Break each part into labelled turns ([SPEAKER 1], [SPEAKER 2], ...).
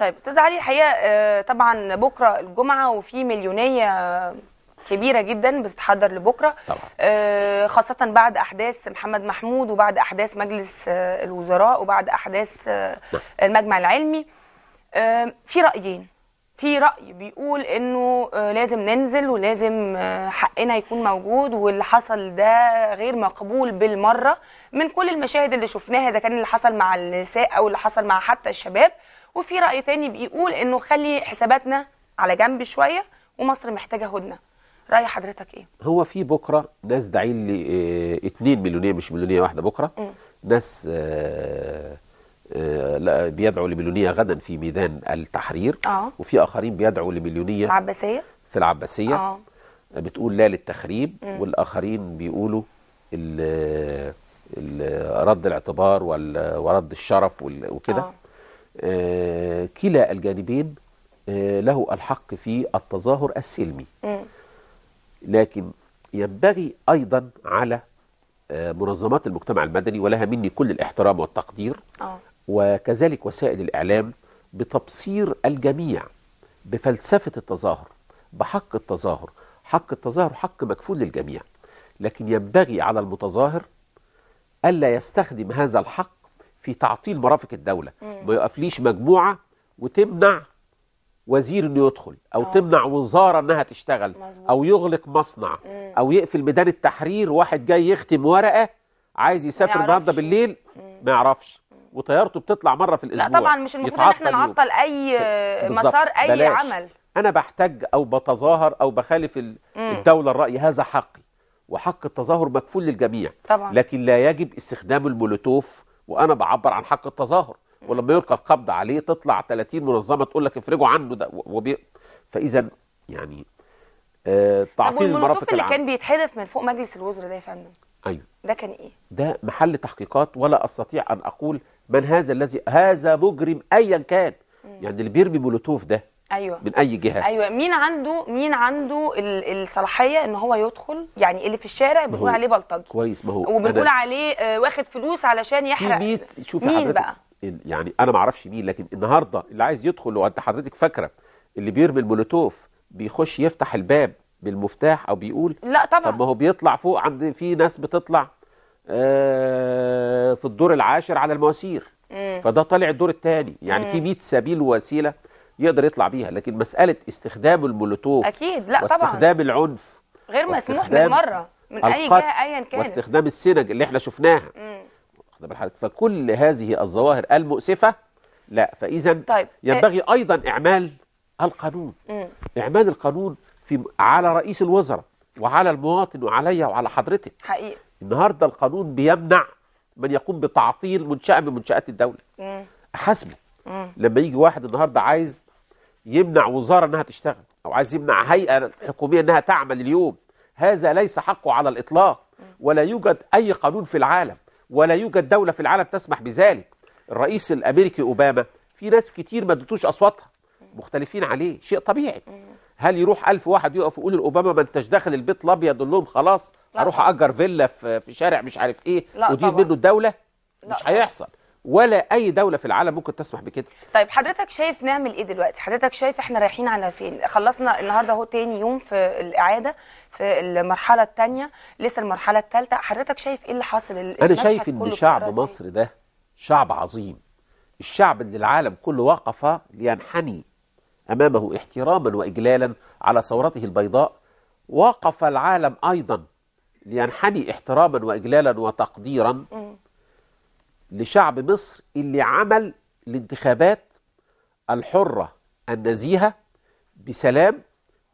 [SPEAKER 1] طيب استاذ علي الحقيقه آه، طبعا بكره الجمعه وفي مليونيه آه، كبيره جدا بتتحضر لبكره طبعا. آه، خاصه بعد احداث محمد محمود وبعد احداث مجلس الوزراء وبعد احداث نعم. المجمع العلمي في رايين في راي بيقول انه لازم ننزل ولازم حقنا يكون موجود واللي حصل ده غير مقبول بالمره من كل المشاهد اللي شفناها اذا كان اللي حصل مع النساء او اللي حصل مع حتى الشباب وفي راي تاني بيقول انه خلي حساباتنا على جنب شويه ومصر محتاجه هدنه راي حضرتك ايه
[SPEAKER 2] هو في بكره ناس داعين ل 2 آه، مليونيه مش مليونيه واحده بكره م. ناس آه، آه، لا بيدعوا لمليونيه غدا في ميدان التحرير أوه. وفي اخرين بيدعوا لمليونيه العباسيه في العباسيه أوه. بتقول لا للتخريب م. والاخرين بيقولوا الـ رد الاعتبار ورد الشرف وكده كلا الجانبين آه، له الحق في التظاهر السلمي لكن ينبغي أيضا على آه، منظمات المجتمع المدني ولها مني كل الاحترام والتقدير آه. وكذلك وسائل الإعلام بتبصير الجميع بفلسفة التظاهر بحق التظاهر حق التظاهر حق مكفول للجميع لكن ينبغي على المتظاهر ألا يستخدم هذا الحق في تعطيل مرافق الدولة ما يقفليش مجموعة وتمنع وزير انه يدخل او أوه. تمنع وزاره انها تشتغل مزبوط. او يغلق مصنع مم. او يقفل ميدان التحرير واحد جاي يختم ورقه عايز يسافر النهارده بالليل ما يعرفش وطيارته بتطلع مره في الاسبوع لا طبعا مش المفروض ان احنا نعطل
[SPEAKER 1] اي بالزبط. مسار اي بلاش. عمل
[SPEAKER 2] انا بحتج او بتظاهر او بخالف الدوله الراي هذا حقي وحق التظاهر مكفول للجميع طبعا. لكن لا يجب استخدام المولوتوف وانا بعبر عن حق التظاهر ولما يلقى القبض عليه تطلع 30 منظمه تقول لك افرجوا عنه ده وبي... فاذا يعني آه تعطيل المرافق اللي العام. كان
[SPEAKER 1] بيتحذف من فوق مجلس الوزراء ده يا فندم ايوه ده كان ايه
[SPEAKER 2] ده محل تحقيقات ولا استطيع ان اقول من هذا الذي هذا مجرم ايا كان يعني اللي بيرمي مولوتوف ده
[SPEAKER 1] ايوه من اي جهه ايوه مين عنده مين عنده الصلاحيه ان هو يدخل يعني اللي في الشارع بنقول عليه بلطجي
[SPEAKER 2] كويس ما هو وبنقول
[SPEAKER 1] عليه آه، واخد فلوس علشان يحرق في بيت شوفي مين حضرتك بقى
[SPEAKER 2] يعني انا ما اعرفش مين لكن النهارده اللي عايز يدخل وانت حضرتك فاكره اللي بيرمي المولوتوف بيخش يفتح الباب بالمفتاح او بيقول
[SPEAKER 1] لا طبعا طب ما هو
[SPEAKER 2] بيطلع فوق عند في ناس بتطلع آه في الدور العاشر على المواسير فده طالع الدور الثاني يعني مم. في 100 سبيل ووسيله يقدر يطلع بيها لكن مساله استخدام المولوتوف اكيد لا واستخدام طبعا واستخدام العنف
[SPEAKER 1] غير مسموح بالمره من اي جهه ايا كانت واستخدام
[SPEAKER 2] السنج اللي احنا شفناها واخد فكل هذه الظواهر المؤسفه لا فاذا طيب. ينبغي إيه. ايضا اعمال القانون مم. اعمال القانون في على رئيس الوزراء وعلى المواطن وعليا وعلى حضرتك حقيقي النهارده القانون بيمنع من يقوم بتعطيل منشاه من منشات الدوله حاسبه لما يجي واحد النهارده عايز يمنع وزارة أنها تشتغل أو عايز يمنع هيئة حكومية أنها تعمل اليوم هذا ليس حقه على الإطلاق ولا يوجد أي قانون في العالم ولا يوجد دولة في العالم تسمح بذلك الرئيس الأمريكي أوباما في ناس كتير ما ادتوش أصواتها مختلفين عليه شيء طبيعي هل يروح ألف واحد يقف يقول لأوباما ما انتش داخل البيت الأبيض لهم خلاص أروح أجر فيلا في شارع مش عارف إيه ودي منه الدولة مش هيحصل ولا اي دوله في العالم ممكن تسمح بكده
[SPEAKER 1] طيب حضرتك شايف نعمل ايه دلوقتي حضرتك شايف احنا رايحين على فين خلصنا النهارده اهو تاني يوم في الاعاده في المرحله الثانيه لسه المرحله الثالثه حضرتك شايف ايه اللي حاصل انا شايف ان شعب
[SPEAKER 2] مصر ده شعب عظيم الشعب اللي العالم كله وقف لينحني امامه احتراما واجلالا على ثورته البيضاء وقف العالم ايضا لينحني احتراما واجلالا وتقديرا لشعب مصر اللي عمل الانتخابات الحرة النزيهة بسلام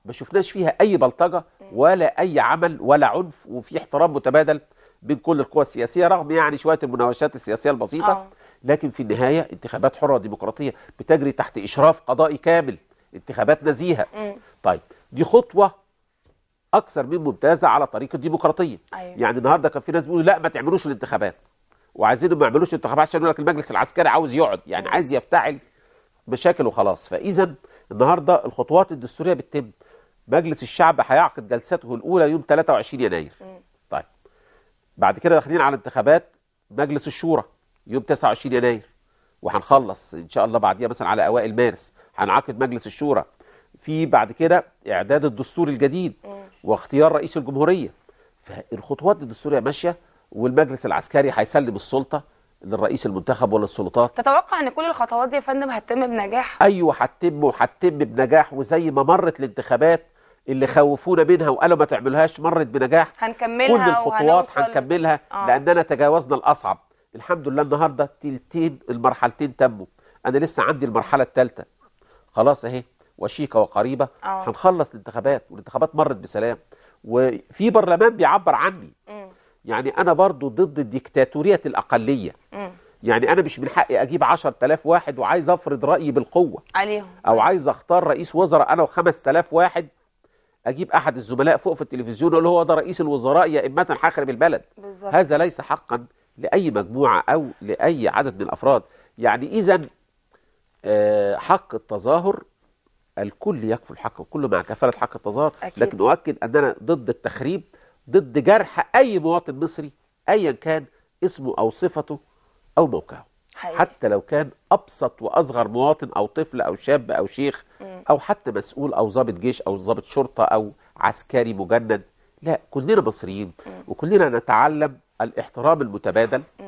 [SPEAKER 2] ما شفناش فيها أي بلطجة ولا أي عمل ولا عنف وفي احترام متبادل بين كل القوى السياسية رغم يعني شوية المناوشات السياسية البسيطة آه. لكن في النهاية انتخابات حرة ديمقراطية بتجري تحت إشراف قضائي كامل انتخابات نزيهة طيب دي خطوة أكثر من ممتازة على طريق الديمقراطية أيوة. يعني النهاردة كان في ناس بيقولوا لا ما تعملوش الانتخابات وعايزينهم ما يعملوش انتخابات عشان يقول لك المجلس العسكري عاوز يقعد يعني عايز يفتعل مشاكل وخلاص فاذا النهارده الخطوات الدستوريه بتتم مجلس الشعب هيعقد جلسته الاولى يوم 23 يناير طيب بعد كده داخلين على انتخابات مجلس الشورى يوم 29 يناير وهنخلص ان شاء الله بعديها مثلا على اوائل مارس هنعقد مجلس الشورى في بعد كده اعداد الدستور الجديد واختيار رئيس الجمهوريه فالخطوات الدستوريه ماشيه والمجلس العسكري هيسلم السلطه للرئيس المنتخب ولا السلطات
[SPEAKER 1] تتوقع ان كل الخطوات دي يا فندم هتتم بنجاح
[SPEAKER 2] ايوه هتتم وهتتم بنجاح وزي ما مرت الانتخابات اللي خوفونا منها وقالوا ما تعملوهاش مرت بنجاح
[SPEAKER 1] هنكملها كل الخطوات هنكملها
[SPEAKER 2] آه. لاننا تجاوزنا الاصعب الحمد لله النهارده تلتين المرحلتين تموا انا لسه عندي المرحله الثالثه خلاص اهي وشيكه وقريبه آه. هنخلص الانتخابات والانتخابات مرت بسلام وفي برلمان بيعبر عني م. يعني أنا برضو ضد ديكتاتورية الأقلية م. يعني أنا مش من حقي أجيب 10000 واحد وعايز أفرض رأيي بالقوة عليهم أو عايز أختار رئيس وزراء أنا و5000 واحد أجيب أحد الزملاء فوق في التلفزيون أقول هو ده رئيس الوزراء يا إما هخرب البلد بالزبط. هذا ليس حقا لأي مجموعة أو لأي عدد من الأفراد يعني إذا آه، حق التظاهر الكل يكفل حقه كل ما كفلت حق التظاهر أكيد. لكن أؤكد أننا ضد التخريب ضد جرح أي مواطن مصري أيا كان اسمه أو صفته أو موقعه حقيقي. حتى لو كان أبسط وأصغر مواطن أو طفل أو شاب أو شيخ م. أو حتى مسؤول أو ضابط جيش أو ضابط شرطة أو عسكري مجند لا كلنا مصريين م. وكلنا نتعلم الاحترام المتبادل م.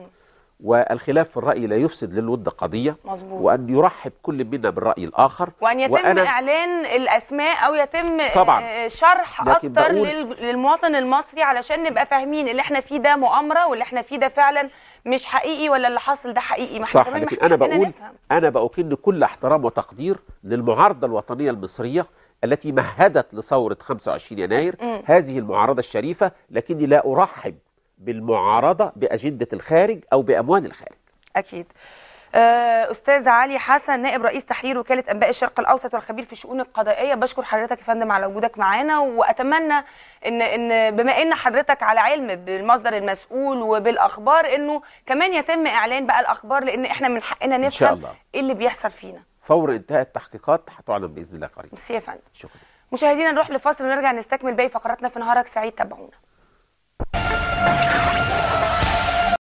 [SPEAKER 2] والخلاف في الرأي لا يفسد للود قضية مظبوط. وأن يرحب كل منا بالرأي الآخر وأن يتم وأنا
[SPEAKER 1] إعلان الأسماء أو يتم طبعا. آه، شرح أكتر للمواطن المصري علشان نبقى فاهمين اللي احنا فيه ده مؤامرة واللي احنا فيه ده فعلا مش حقيقي ولا اللي حاصل ده حقيقي صح لكن أنا بقول
[SPEAKER 2] أنا بأكن كل احترام وتقدير للمعارضة الوطنية المصرية التي مهدت لثورة 25 يناير م. هذه المعارضة الشريفة لكني لا أرحب بالمعارضه باجنده الخارج او باموال الخارج.
[SPEAKER 1] اكيد. آه، استاذ علي حسن نائب رئيس تحرير وكاله انباء الشرق الاوسط والخبير في الشؤون القضائيه بشكر حضرتك يا فندم على وجودك معانا واتمنى ان ان بما ان حضرتك على علم بالمصدر المسؤول وبالاخبار انه كمان يتم اعلان بقى الاخبار لان احنا من حقنا نفهم إن شاء الله. ايه اللي بيحصل فينا
[SPEAKER 2] فور انتهاء التحقيقات هتعلن باذن الله قريبا ميرسي يا
[SPEAKER 1] فندم شكرا مشاهدينا نروح لفاصل ونرجع نستكمل باقي فقراتنا في نهارك سعيد تابعونا Yeah!